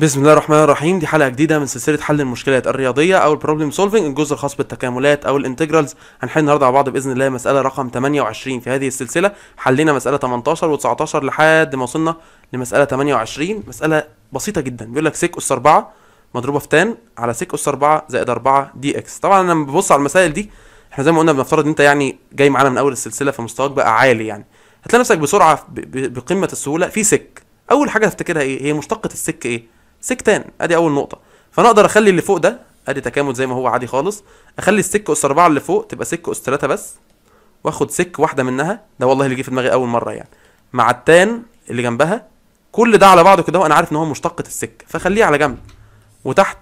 بسم الله الرحمن الرحيم دي حلقه جديده من سلسله حل المشكلات الرياضيه او البروبلم سولفنج الجزء الخاص بالتكاملات او الانتجرالز هنحل النهارده مع بعض باذن الله مساله رقم 28 في هذه السلسله حلينا مساله 18 و19 لحد ما وصلنا لمساله 28 مساله بسيطه جدا بيقول لك سيك اس 4 مضروبه في تان على سيك اس 4 زائد 4 دي اكس طبعا لما ببص على المسائل دي احنا زي ما قلنا بنفترض ان انت يعني جاي معانا من اول السلسله فمستواك بقى عالي يعني هتلاقي نفسك بسرعه بقمه السهوله في سك اول حاجه تفتكرها ايه هي مشتقه السك ايه سكتان ادي اول نقطه فانا اقدر اخلي اللي فوق ده ادي تكامل زي ما هو عادي خالص اخلي السك اس 4 اللي فوق تبقى سك اس 3 بس واخد سك واحده منها ده والله اللي جه في دماغي اول مره يعني مع التان اللي جنبها كل ده على بعضه كده وانا عارف ان هو مشتقه السك فخليه على جنب وتحت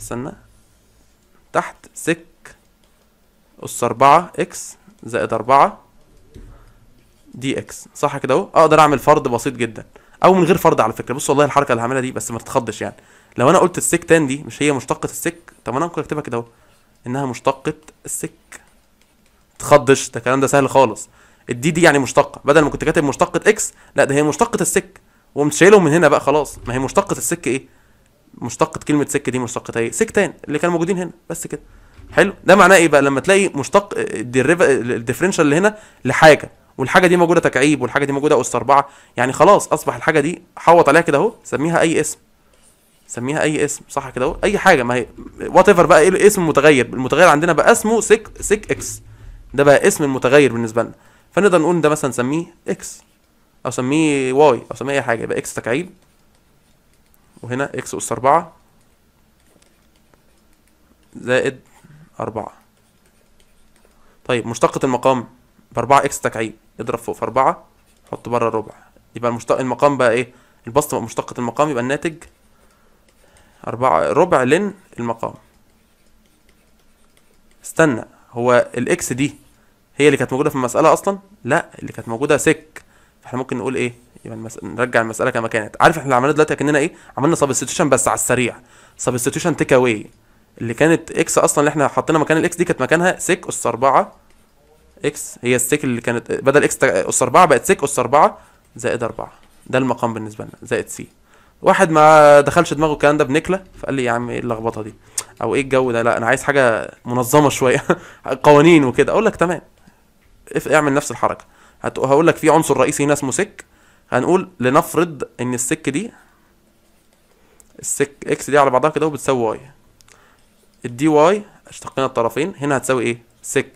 استنى تحت سك اس 4 اكس زائد 4 دي اكس صح كده اهو اقدر اعمل فرض بسيط جدا او من غير فرض على فكره بص والله الحركه اللي هعملها دي بس ما تتخضش يعني لو انا قلت السك تان دي مش هي مشتقه السك طب انا ممكن اكتبها كده اهو انها مشتقه السك تخضش ده الكلام ده سهل خالص الدي دي يعني مشتقه بدل ما كنت كاتب مشتقه اكس لا ده هي مشتقه السك وقمت من هنا بقى خلاص ما هي مشتقه السك ايه مشتقه كلمه سك دي مشتقه ايه سك تان اللي كانوا موجودين هنا بس كده حلو ده معناه ايه بقى لما تلاقي مشتق الديفرنشال اللي هنا لحاجه والحاجه دي موجوده تكعيب والحاجه دي موجوده اس 4 يعني خلاص اصبح الحاجه دي حوط عليها كده اهو سميها اي اسم سميها اي اسم صح كده اهو اي حاجه ما هي وات ايفر بقى ايه اسم المتغير المتغير عندنا بقى اسمه سك سك اكس ده بقى اسم المتغير بالنسبه لنا فنقدر نقول ده مثلا نسميه اكس او سميه واي او سميه اي حاجه يبقى اكس تكعيب وهنا اكس اس 4 زائد 4 طيب مشتقة المقام ب 4 اكس تكعيب اضرب فوق في أربعة حط بره الربع يبقى المشتق المقام بقى إيه البسط بقى مشتقة المقام يبقى الناتج أربعة ربع لن المقام استنى هو الإكس دي هي اللي كانت موجودة في المسألة أصلا لا اللي كانت موجودة سك فاحنا ممكن نقول ايه يبقى المس... نرجع المساله كما كانت عارف احنا اللي عملناه دلوقتي كاننا ايه عملنا سبستيوشن بس على السريع سبستيوشن تيك اواي اللي كانت اكس اصلا اللي احنا حطينا مكان الاكس دي كانت مكانها سك اس 4 اكس هي السيك اللي كانت بدل اكس اس 4 بقت سيك اس 4 زائد 4 ده المقام بالنسبه لنا زائد سي واحد ما دخلش دماغه الكلام ده بنكله فقال لي يا عم ايه اللخبطه دي او ايه الجو ده لا انا عايز حاجه منظمه شويه قوانين وكده اقول لك تمام اعمل نفس الحركه هقول لك في عنصر رئيسي هنا اسمه سك هنقول لنفرض ان السك دي السك اكس دي على بعضها كده وبتساوي واي الدي واي اشتقينا الطرفين هنا هتساوي ايه سك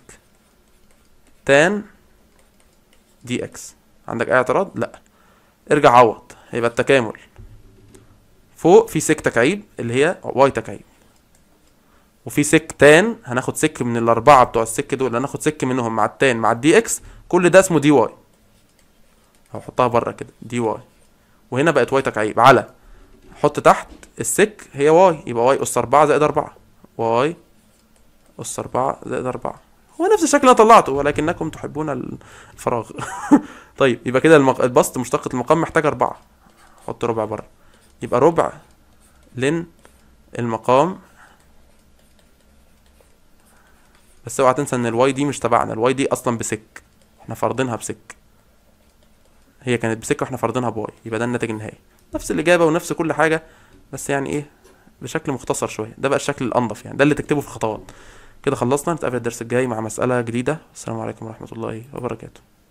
تان دي اكس عندك اي اعتراض لا ارجع عوض هيبقى التكامل فوق في سك تكعيب اللي هي واي تكعيب وفي سك تان هناخد سك من الاربعه بتوع السك دول هناخد سك منهم مع التان مع الدي اكس كل ده اسمه دي واي هحطها بره كده دي واي وهنا بقت واي تكعيب على حط تحت السك هي واي يبقى واي اس 4 زائد 4 واي اس 4 زائد 4 هو نفس الشكل اللي طلعته ولكنكم تحبون الفراغ طيب يبقى كده المق... البسط مشتقة المقام محتاج أربعة حط ربع بره يبقى ربع لن المقام بس اوعى تنسى ان الواي دي مش تبعنا الواي دي اصلا بسك احنا فرضينها بسك هي كانت بسك واحنا فرضينها بواي يبقى ده الناتج النهائي نفس الاجابه ونفس كل حاجه بس يعني ايه بشكل مختصر شويه ده بقى الشكل الانظف يعني ده اللي تكتبه في الخطوات كده خلصنا نتقابل الدرس الجاي مع مسألة جديدة السلام عليكم ورحمة الله وبركاته